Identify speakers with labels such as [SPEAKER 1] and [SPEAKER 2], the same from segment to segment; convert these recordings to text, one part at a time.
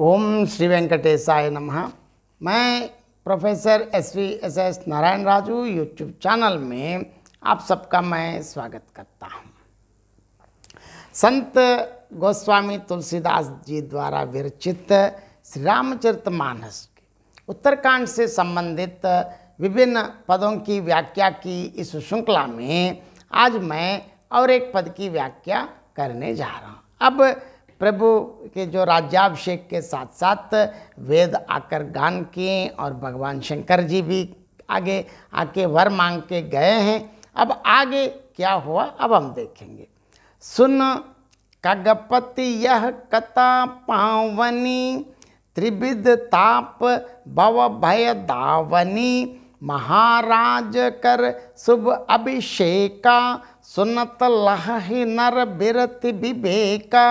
[SPEAKER 1] ओम श्री वेंकटेशाय नमः मैं professor S V S S Narayana Raju YouTube channel में आप सबका मैं स्वागत करता हूँ संत गोस्वामी तुलसीदास जी द्वारा विरचित श्री रामचरित मानस के उत्तरकांड से संबंधित विभिन्न पदों की व्याख्या की इस श्रृंखला में आज मैं और एक पद की व्याख्या करने जा रहा हूँ अब प्रभु के जो राज्याभिषेक के साथ साथ वेद आकर गान किए और भगवान शंकर जी भी आगे आके वर मांग के गए हैं अब आगे क्या हुआ अब हम देखेंगे सुन कगपति यह कथा पावनी त्रिविध ताप भव भय दावनी महाराज कर शुभ अभिषेका सुनत लह नर बिरति विवेका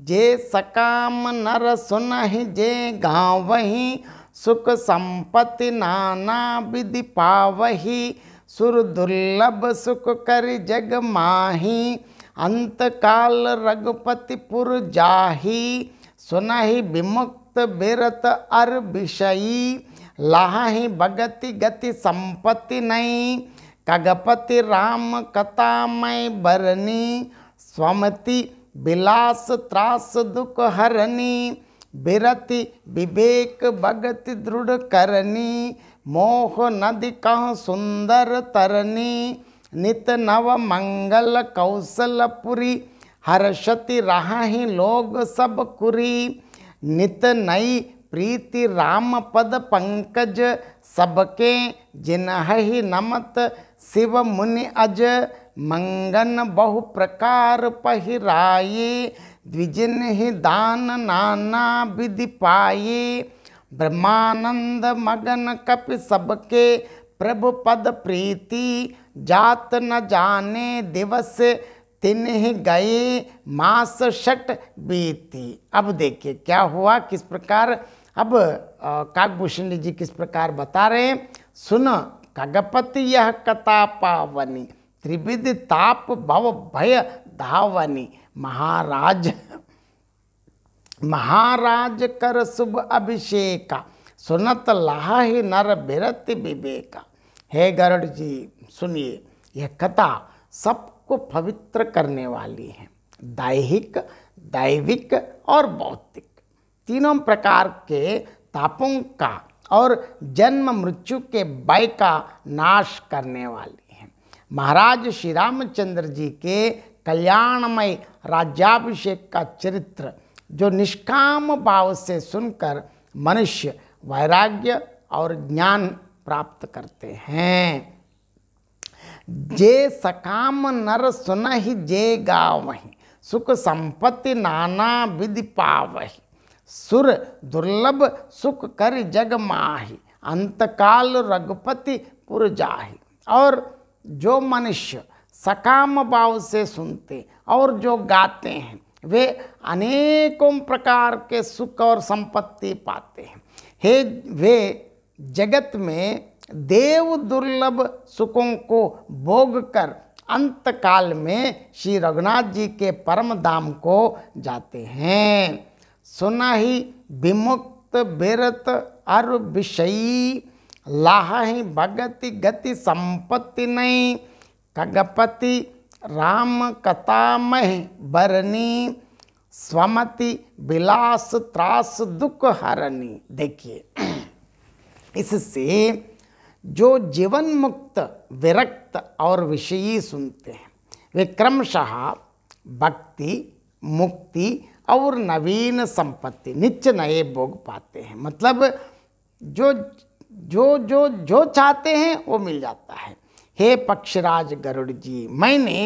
[SPEAKER 1] जे सकाम नर सुनहि जे गावही सुख संपत्ति नाना विधि पावही सुर दुर्लभ सुख कर जग माही अंत काल रघुपतिपुर जाही सुनहि विमुक्त बिरत अर विषयी लाहि भगति गति संपत्ति नई कगपति राम कथा मैं बरनी स्वमति विलास त्रास दुख हरनी बिरति विवेक भगति दृढ़ करनी मोह नदी कह सुंदर तरनी नित नव मंगल कौशलपुरी हर्षति रहाहि लोग सब कुरी नित नई प्रीति राम पद पंकज सबके जिन्ह नमत शिव मुनि अज मंगन बहु प्रकार पहिराए द्विजिन ही दान नाना विधि पाए ब्रह्मानंद मगन कप सबके प्रभु पद प्रीति जात न जाने दिवस तिन ही गए मास षट बीती अब देखिए क्या हुआ किस प्रकार अब काकभूषण जी किस प्रकार बता रहे हैं सुन कगपति यह कथा पावनी त्रिविध ताप भव भय धावनी महाराज महाराज कर शुभ अभिषेक सुनत लाहे नर बिरत विवेक हे गरुड़ जी सुनिए यह कथा सबको पवित्र करने वाली है दैहिक दैविक और भौतिक तीनों प्रकार के तापों का और जन्म मृत्यु के भय का नाश करने वाली महाराज श्री रामचंद्र जी के कल्याणमय राज्याभिषेक का चरित्र जो निष्काम भाव से सुनकर मनुष्य वैराग्य और ज्ञान प्राप्त करते हैं जे सकाम नर सुन ही जे गावही सुख संपत्ति नाना विधि पावही सुर दुर्लभ सुख कर जग माही अंतकाल रघुपति पुर जाही और जो मनुष्य सकाम भाव से सुनते और जो गाते हैं वे अनेकों प्रकार के सुख और संपत्ति पाते हैं हे वे जगत में देव दुर्लभ सुखों को भोग कर अंतकाल में श्री रघुनाथ जी के परम धाम को जाते हैं सुना ही विमुक्त बिरत और विषयी लाही भगति गति संपत्ति नहीं खगपति राम कथामह बरनी स्वमति विलास त्रास दुख हरणी देखिए इससे जो जीवन मुक्त विरक्त और विषयी सुनते हैं वे क्रमशः भक्ति मुक्ति और नवीन संपत्ति नित्य नए भोग पाते हैं मतलब जो जो जो जो चाहते हैं वो मिल जाता है हे पक्षराज गरुड़ जी मैंने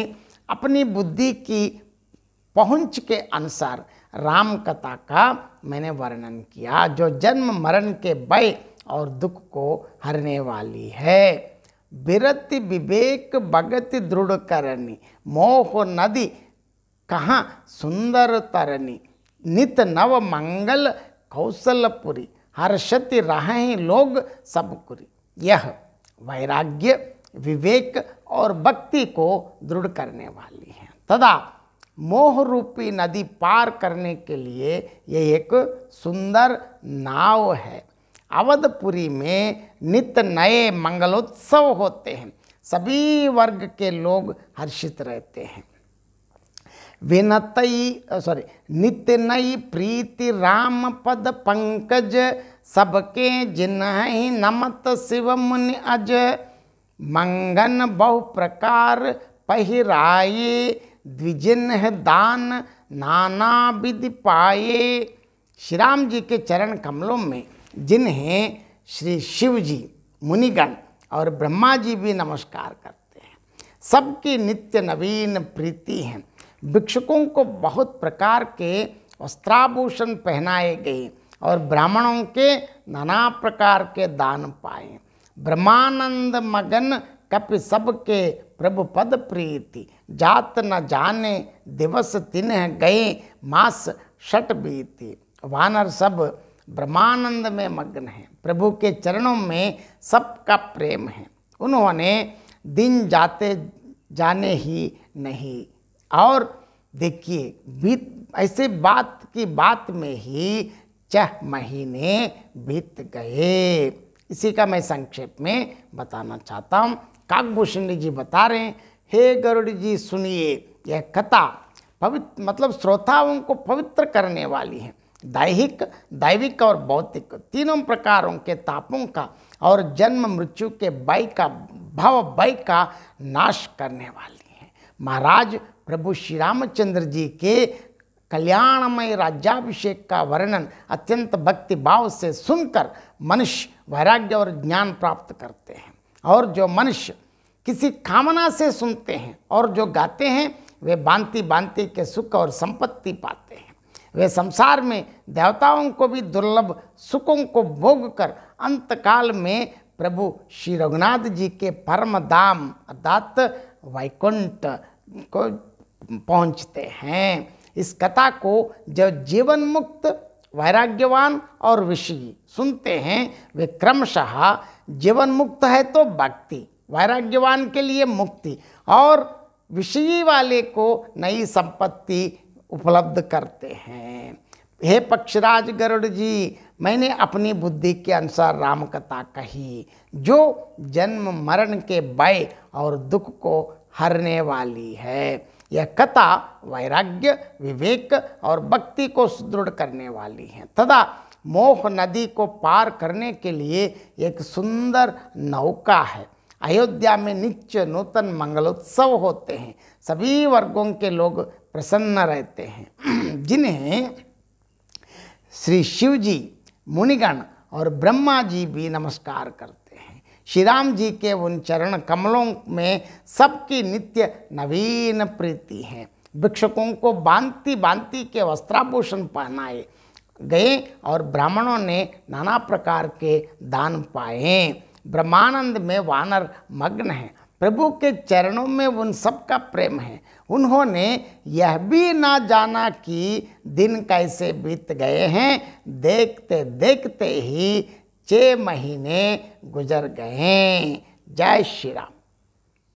[SPEAKER 1] अपनी बुद्धि की पहुंच के अनुसार राम कथा का मैंने वर्णन किया जो जन्म मरण के भय और दुख को हरने वाली है बिरति विवेक भगत दृढ़ करनी मोह नदी कहाँ सुंदर तरनी नित नव मंगल कौशलपुरी हर्षति रहें लोग सब कुरी यह वैराग्य विवेक और भक्ति को दृढ़ करने वाली है तदा मोह रूपी नदी पार करने के लिए यह एक सुंदर नाव है अवधपुरी में नित्य नए मंगलोत्सव होते हैं सभी वर्ग के लोग हर्षित रहते हैं विनत सॉरी नित्य नई प्रीति राम पद पंकज सबके जिन्हि नमत शिव मुनि अज मंगन बहु प्रकार पहिराए द्विजिन्ह दान नाना विधि पाए श्री राम जी के चरण कमलों में जिन्हें श्री शिव जी मुनिगण और ब्रह्मा जी भी नमस्कार करते हैं सबकी नित्य नवीन प्रीति हैं भिक्षुकों को बहुत प्रकार के वस्त्राभूषण पहनाए गए और ब्राह्मणों के नाना प्रकार के दान पाए ब्रह्मानंद मगन कपि सबके प्रभु पद प्रीति जात न जाने दिवस तिन गए मास षट बीती वानर सब ब्रह्मानंद में मग्न हैं प्रभु के चरणों में सबका प्रेम है उन्होंने दिन जाते जाने ही नहीं और देखिए बीत ऐसे बात की बात में ही छह महीने बीत गए इसी का मैं संक्षेप में बताना चाहता हूँ काकभूषण जी बता रहे हैं हे गरुड़ जी सुनिए यह कथा पवित्र मतलब श्रोताओं को पवित्र करने वाली है दैहिक दैविक और भौतिक तीनों प्रकारों के तापों का और जन्म मृत्यु के भय का भव भय का नाश करने वाली है महाराज प्रभु श्री रामचंद्र जी के कल्याणमय राज्याभिषेक का वर्णन अत्यंत भक्ति भाव से सुनकर मनुष्य वैराग्य और ज्ञान प्राप्त करते हैं और जो मनुष्य किसी कामना से सुनते हैं और जो गाते हैं वे बांति बांति के सुख और संपत्ति पाते हैं वे संसार में देवताओं को भी दुर्लभ सुखों को भोग कर अंतकाल में प्रभु श्री रघुनाथ जी के परम धाम अर्थात वैकुंठ को पहुंचते हैं इस कथा को जब जीवन मुक्त वैराग्यवान और ऋषि सुनते हैं वे क्रमशः जीवन मुक्त है तो भक्ति वैराग्यवान के लिए मुक्ति और विषयी वाले को नई संपत्ति उपलब्ध करते हैं हे पक्षराज गरुड़ जी मैंने अपनी बुद्धि के अनुसार राम कथा कही जो जन्म मरण के भय और दुख को हरने वाली है यह कथा वैराग्य विवेक और भक्ति को सुदृढ़ करने वाली है तथा मोह नदी को पार करने के लिए एक सुंदर नौका है अयोध्या में नित्य नूतन मंगलोत्सव होते हैं सभी वर्गों के लोग प्रसन्न रहते हैं जिन्हें श्री शिव जी मुनिगण और ब्रह्मा जी भी नमस्कार करते श्री राम जी के उन चरण कमलों में सबकी नित्य नवीन प्रीति है भिक्षुकों को बांति बांति के वस्त्राभूषण पहनाए गए और ब्राह्मणों ने नाना प्रकार के दान पाए ब्रह्मानंद में वानर मग्न हैं प्रभु के चरणों में उन सबका प्रेम है उन्होंने यह भी ना जाना कि दिन कैसे बीत गए हैं देखते देखते ही छः महीने गुजर गए जय श्री राम